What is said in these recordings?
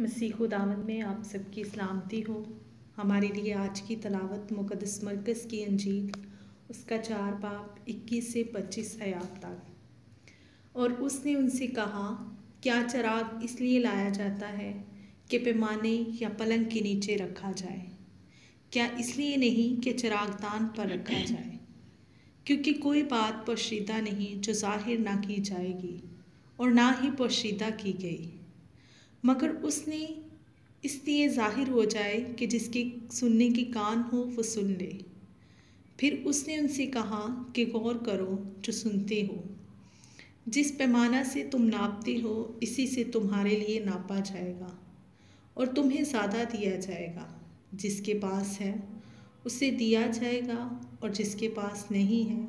मसीह दामद में आप सबकी सलामती हो हमारे लिए आज की तलावत मुकदस मरकज़ की अंजील उसका चार बाप इक्कीस से पच्चीस हयात तक और उसने उनसे कहा क्या चराग इसलिए लाया जाता है कि पैमाने या पलंग के नीचे रखा जाए क्या इसलिए नहीं कि चरागदान पर रखा जाए क्योंकि कोई बात पोशीदा नहीं जो जाहिर ना की जाएगी और ना ही पोशीदा की गई मगर उसने इसलिए ज़ाहिर हो जाए कि जिसके सुनने की कान हो वो सुन ले फिर उसने उनसे कहा कि गौर करो जो सुनते हो जिस पैमाना से तुम नापते हो इसी से तुम्हारे लिए नापा जाएगा और तुम्हें ज़्यादा दिया जाएगा जिसके पास है उसे दिया जाएगा और जिसके पास नहीं है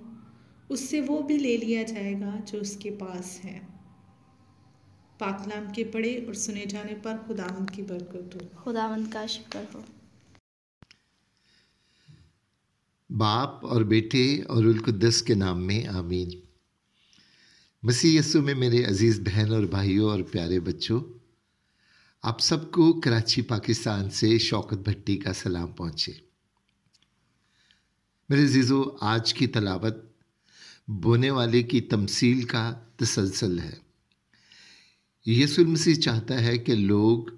उससे वो भी ले लिया जाएगा जो उसके पास है पाक नाम के पढ़े और सुने जाने पर खुदावंद की बरकत हो खुदावंद का शुक्र हो बाप और बेटे और उलकुदस के नाम में आमीन मसीह यसु में मेरे अज़ीज़ बहन और भाइयों और प्यारे बच्चों आप सबको कराची पाकिस्तान से शौकत भट्टी का सलाम पहुंचे मेरे जीजो आज की तलावत बोने वाले की तमसील का तसलसल है यसुल मसीह चाहता है कि लोग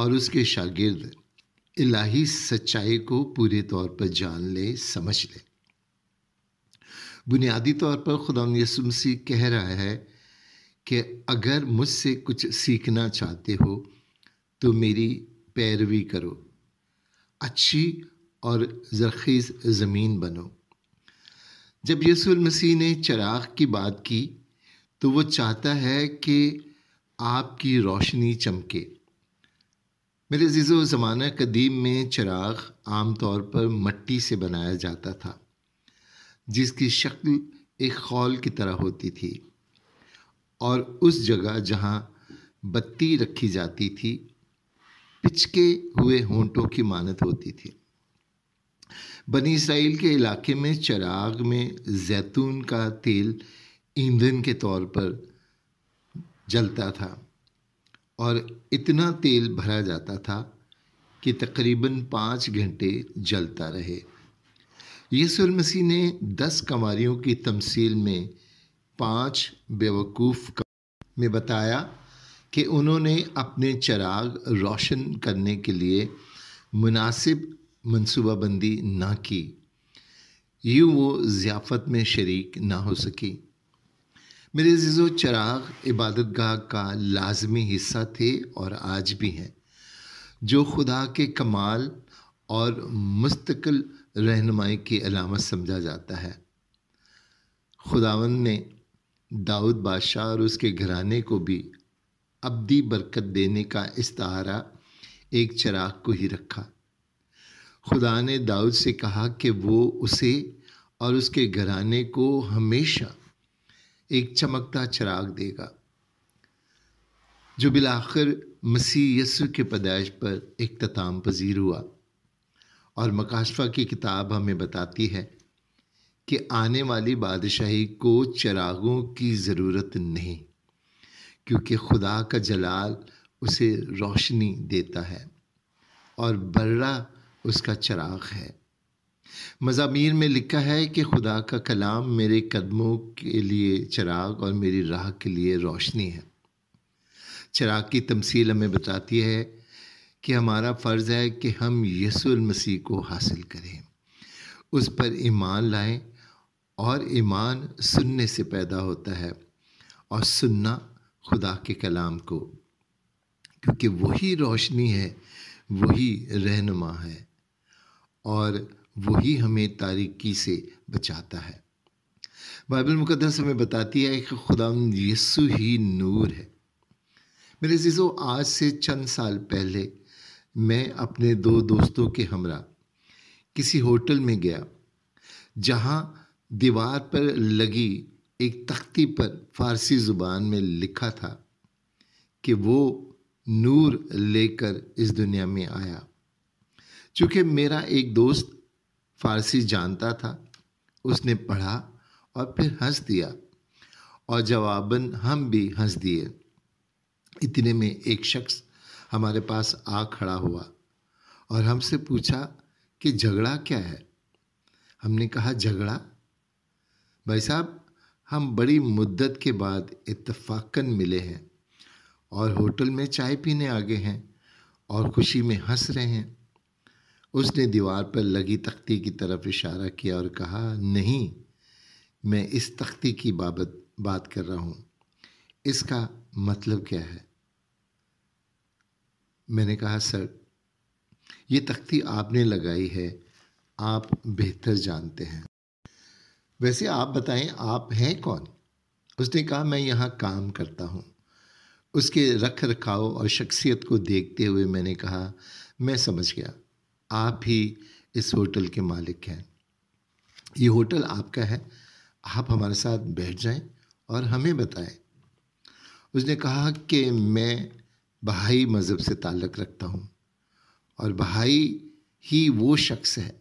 और उसके शागिर्द इलाही सच्चाई को पूरे तौर पर जान लें समझ लें बुनियादी तौर पर खुदा यसु मसीह कह रहा है कि अगर मुझसे कुछ सीखना चाहते हो तो मेरी पैरवी करो अच्छी और जरखीज ज़मीन बनो जब यसुल मसीह ने चराग की बात की तो वो चाहता है कि आपकी रोशनी चमके मेरे जीज़ो ज़माना कदीम में चिराग आम तौर पर मट्टी से बनाया जाता था जिसकी शक्ल एक खौल की तरह होती थी और उस जगह जहाँ बत्ती रखी जाती थी पिचके हुए होंटों की मानत होती थी बनी इसराइल के इलाके में चराग में जैतून का तेल ईंधन के तौर पर जलता था और इतना तेल भरा जाता था कि तकरीबन पाँच घंटे जलता रहे यसुल मसीह ने दस कंवारियों की तमसील में पांच बेवकूफ़ में बताया कि उन्होंने अपने चराग रोशन करने के लिए मुनासिब मनसूबाबंदी ना की यूँ वो ज़ियाफ़त में शरीक ना हो सकी मेरे जिजो चराग इबादत गाह का लाजमी हिस्सा थे और आज भी हैं जो खुदा के कमाल और मुस्तकिल रहनुमाई की अलामत समझा जाता है खुदावन ने दाऊद बादशाह और उसके घराने को भी अबदी बरकत देने का इस्तारा एक चराग को ही रखा खुदा ने दाऊद से कहा कि वो उसे और उसके घराने को हमेशा एक चमकता चिराग देगा जो बिलाखिर मसीह यसु के पैदाइश पर इख्ताम पजीर हुआ और मकाशफा की किताब हमें बताती है कि आने वाली बादशाही को चिरागों की ज़रूरत नहीं क्योंकि खुदा का जलाल उसे रोशनी देता है और बर्रा उसका चिराग है मज़ामीर में लिखा है कि खुदा का कलाम मेरे कदमों के लिए चराग और मेरी राह के लिए रोशनी है चराग की तमसील हमें बताती है कि हमारा फ़र्ज़ है कि हम यसुल मसीह को हासिल करें उस पर ईमान लाएं और ईमान सुनने से पैदा होता है और सुनना खुदा के कलाम को क्योंकि वही रोशनी है वही रहनुमा है और वही हमें तारीकी से बचाता है बाइबल मुकदस हमें बताती है कि खुदा यस्सु ही नूर है मेरे जीजो आज से चंद साल पहले मैं अपने दो दोस्तों के हमरा किसी होटल में गया जहां दीवार पर लगी एक तख्ती पर फारसी ज़ुबान में लिखा था कि वो नूर लेकर इस दुनिया में आया चूँकि मेरा एक दोस्त फारसी जानता था उसने पढ़ा और फिर हंस दिया और जवाबन हम भी हंस दिए इतने में एक शख्स हमारे पास आ खड़ा हुआ और हमसे पूछा कि झगड़ा क्या है हमने कहा झगड़ा भाई साहब हम बड़ी मुद्दत के बाद इतफाक़न मिले हैं और होटल में चाय पीने आ गए हैं और खुशी में हंस रहे हैं उसने दीवार पर लगी तख्ती की तरफ इशारा किया और कहा नहीं मैं इस तख्ती की बाबत बात कर रहा हूँ इसका मतलब क्या है मैंने कहा सर ये तख्ती आपने लगाई है आप बेहतर जानते हैं वैसे आप बताएं आप हैं कौन उसने कहा मैं यहाँ काम करता हूँ उसके रख रखाव और शख्सियत को देखते हुए मैंने कहा मैं समझ गया आप ही इस होटल के मालिक हैं ये होटल आपका है आप हमारे साथ बैठ जाएं और हमें बताएं उसने कहा कि मैं बहाई मज़हब से ताल्लक़ रखता हूँ और बहाई ही वो शख्स है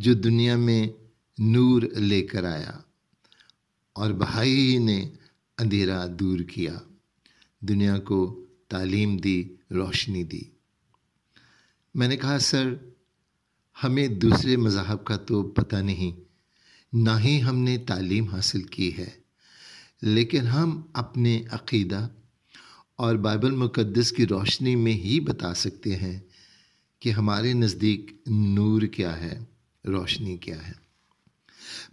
जो दुनिया में नूर लेकर आया और बहाई ही ने अंधेरा दूर किया दुनिया को तालीम दी रोशनी दी मैंने कहा सर हमें दूसरे मज़ाहब का तो पता नहीं ना ही हमने तालीम हासिल की है लेकिन हम अपने अकीदा और बाइबल मुक़दस की रोशनी में ही बता सकते हैं कि हमारे नज़दीक नूर क्या है रोशनी क्या है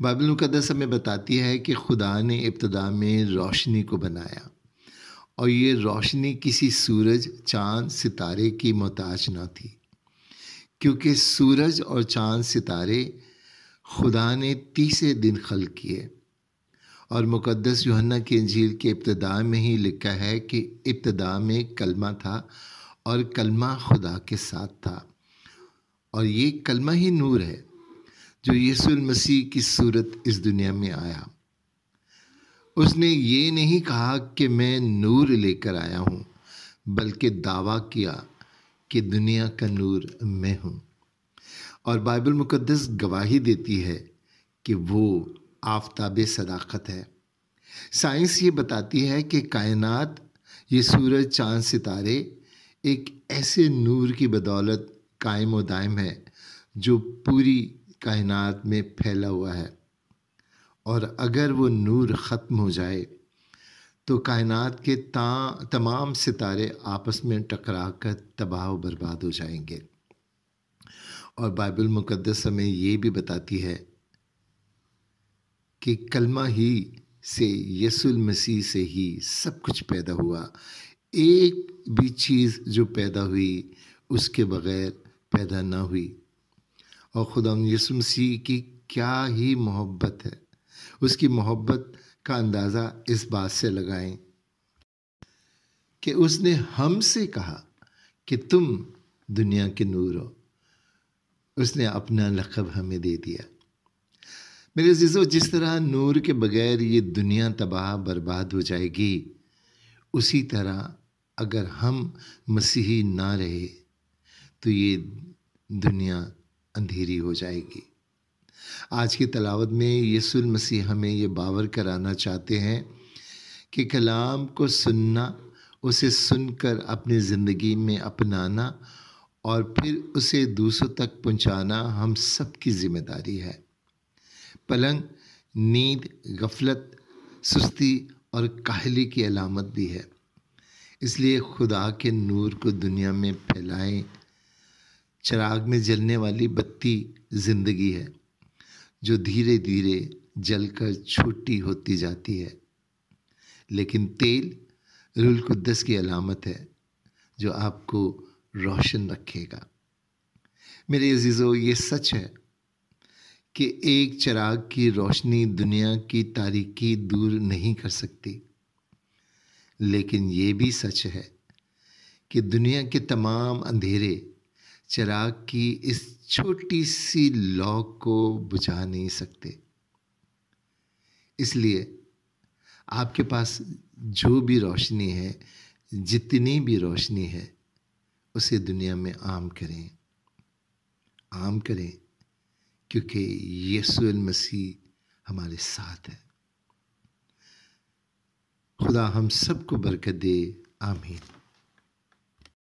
बाइबल मुक़दस हमें बताती है कि खुदा ने इब्तदा में रोशनी को बनाया और ये रोशनी किसी सूरज चांद सितारे की मोहताज ना थी क्योंकि सूरज और चांद सितारे खुदा ने तीसरे दिन खल किए और मुक़दस योहन्ना की अंजील के इब्तदा में ही लिखा है कि इब्तदा में कलमा था और कलमा खुदा के साथ था और ये कलमा ही नूर है जो यीशुल मसीह की सूरत इस दुनिया में आया उसने ये नहीं कहा कि मैं नूर लेकर आया हूँ बल्कि दावा किया कि दुनिया का नूर मैं हूँ और बाइबल मुकद्दस गवाही देती है कि वो आफताब सदाकत है साइंस ये बताती है कि कायनात ये सूरज चांद सितारे एक ऐसे नूर की बदौलत कायम व दायम है जो पूरी कायनात में फैला हुआ है और अगर वो नूर ख़त्म हो जाए तो कायनात के ता तमाम सितारे आपस में टकरा कर तबाह बर्बाद हो जाएंगे और बाइबल मुक़दस हमें ये भी बताती है कि कलमा ही से यसुल मसीह से ही सब कुछ पैदा हुआ एक भी चीज़ जो पैदा हुई उसके बग़ैर पैदा ना हुई और ख़ुदा यसु मसीह की क्या ही मोहब्बत है उसकी मोहब्बत का अंदाज़ा इस बात से लगाएं कि उसने हमसे कहा कि तुम दुनिया के नूर हो उसने अपना लक़ब हमें दे दिया मेरे जिजो जिस तरह नूर के बगैर ये दुनिया तबाह बर्बाद हो जाएगी उसी तरह अगर हम मसीही ना रहे तो ये दुनिया अंधेरी हो जाएगी आज की तलावत में यसुल मसीह हमें ये बावर कराना चाहते हैं कि कलाम को सुनना उसे सुनकर अपनी ज़िंदगी में अपनाना और फिर उसे दूसरों तक पहुंचाना हम सब की जिम्मेदारी है पलंग नींद गफलत सुस्ती और काहली की अलामत भी है इसलिए खुदा के नूर को दुनिया में फैलाएं चराग में जलने वाली बत्ती ज़िंदगी है जो धीरे धीरे जलकर छुट्टी होती जाती है लेकिन तेल रुल की अलामत है जो आपको रोशन रखेगा मेरे अजीजों ये सच है कि एक चिराग की रोशनी दुनिया की तारीकी दूर नहीं कर सकती लेकिन ये भी सच है कि दुनिया के तमाम अंधेरे चिराग की इस छोटी सी लौ को बुझा नहीं सकते इसलिए आपके पास जो भी रोशनी है जितनी भी रोशनी है उसे दुनिया में आम करें आम करें क्योंकि यसुल मसीह हमारे साथ है खुदा हम सबको बरकत दे आमीन